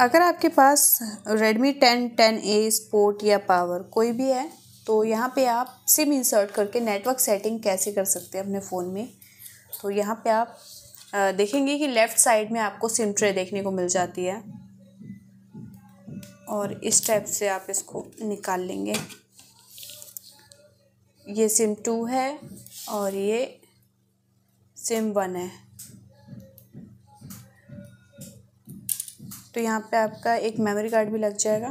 अगर आपके पास Redmi 10, 10A स्पोर्ट या पावर कोई भी है तो यहाँ पे आप सिम इंसर्ट करके नेटवर्क सेटिंग कैसे कर सकते हैं अपने फ़ोन में तो यहाँ पे आप देखेंगे कि लेफ़्ट साइड में आपको सिम ट्रे देखने को मिल जाती है और इस टाइप से आप इसको निकाल लेंगे ये सिम टू है और ये सिम वन है तो यहाँ पे आपका एक मेमोरी कार्ड भी लग जाएगा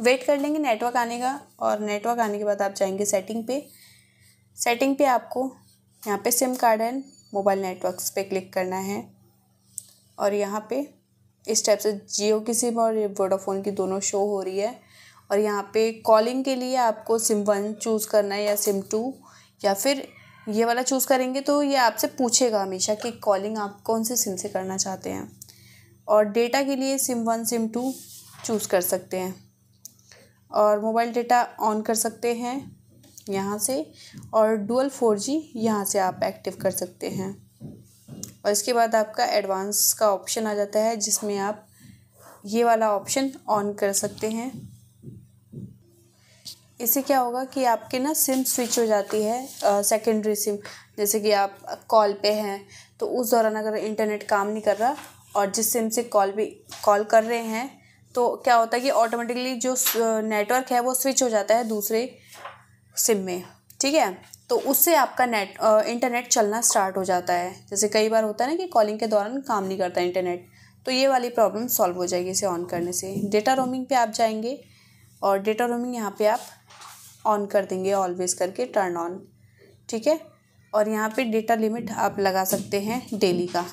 वेट कर लेंगे नेटवर्क आने का और नेटवर्क आने के बाद आप जाएंगे सेटिंग पे सेटिंग पे आपको यहाँ पे sim card and mobile networks पे क्लिक करना है और यहाँ पे इस टाइप से जियो की सिम और वोडाफोन की दोनों शो हो रही है और यहाँ पे कॉलिंग के लिए आपको सिम वन चूज़ करना है या सिम टू या फिर ये वाला चूज़ करेंगे तो ये आपसे पूछेगा हमेशा कि कॉलिंग आप कौन से सिम से करना चाहते हैं और डेटा के लिए sim one sim two choose कर सकते हैं और मोबाइल डेटा ऑन कर सकते हैं यहाँ से और डुअल फोर जी यहाँ से आप एक्टिव कर सकते हैं और इसके बाद आपका एडवांस का ऑप्शन आ जाता है जिसमें आप ये वाला ऑप्शन ऑन कर सकते हैं इससे क्या होगा कि आपके ना सिम स्विच हो जाती है सेकेंडरी सिम जैसे कि आप कॉल पे हैं तो उस दौरान अगर इंटरनेट काम नहीं कर रहा और जिस सिम से कॉल भी कॉल कर रहे हैं तो क्या होता है कि ऑटोमेटिकली जो नेटवर्क है वो स्विच हो जाता है दूसरे सिम में ठीक है तो उससे आपका नेट इंटरनेट चलना स्टार्ट हो जाता है जैसे कई बार होता है ना कि कॉलिंग के दौरान काम नहीं करता इंटरनेट तो ये वाली प्रॉब्लम सॉल्व हो जाएगी इसे ऑन करने से डेटा रोमिंग पे आप जाएंगे और डेटा रोमिंग यहाँ पे आप ऑन कर देंगे ऑलवेज करके टर्न ऑन ठीक है और यहाँ पे डेटा लिमिट आप लगा सकते हैं डेली का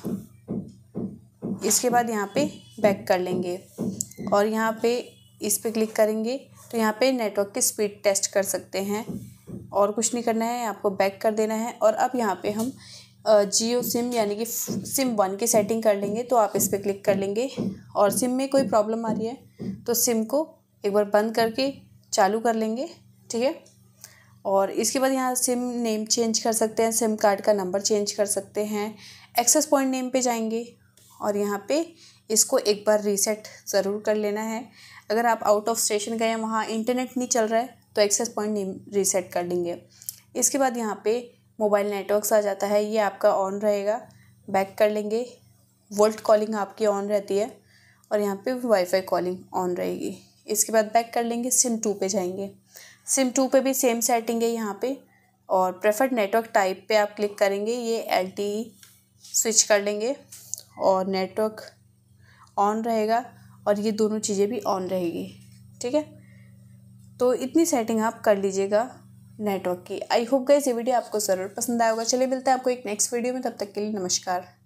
इसके बाद यहाँ पे बैक कर लेंगे और यहाँ पे इस पर क्लिक करेंगे तो यहाँ पे नेटवर्क की स्पीड टेस्ट कर सकते हैं और कुछ नहीं करना है आपको बैक कर देना है और अब यहाँ पे हम जियो सिम यानी कि सिम वन की सेटिंग कर लेंगे तो आप इस पर क्लिक कर लेंगे और सिम में कोई प्रॉब्लम आ रही है तो सिम को एक बार बंद करके चालू कर लेंगे ठीक है और इसके बाद यहाँ सिम नेम चेंज कर सकते हैं सिम कार्ड का नंबर चेंज कर सकते हैं एक्सेस पॉइंट नेम पे जाएंगे और यहाँ पे इसको एक बार रीसेट ज़रूर कर लेना है अगर आप आउट ऑफ स्टेशन गए वहाँ इंटरनेट नहीं चल रहा है तो एक्सेस पॉइंट नेम रीसेट कर लेंगे इसके बाद यहाँ पे मोबाइल नेटवर्क आ जाता है ये आपका ऑन रहेगा बैक कर लेंगे वोल्ट कॉलिंग आपकी ऑन रहती है और यहाँ पे वाईफाई कॉलिंग ऑन रहेगी इसके बाद बैक कर लेंगे सिम टू पे जाएंगे सिम टू पे भी सेम सेटिंग है यहाँ पे और प्रेफर्ड नेटवर्क टाइप पे आप क्लिक करेंगे ये एल e स्विच कर लेंगे और नेटवर्क ऑन रहेगा और ये दोनों चीज़ें भी ऑन रहेगी ठीक है तो इतनी सेटिंग आप कर लीजिएगा नेटवर्क की आई होप गई ये वीडियो आपको ज़रूर पसंद आएगा चलिए मिलते हैं आपको एक नेक्स्ट वीडियो में तब तक के लिए नमस्कार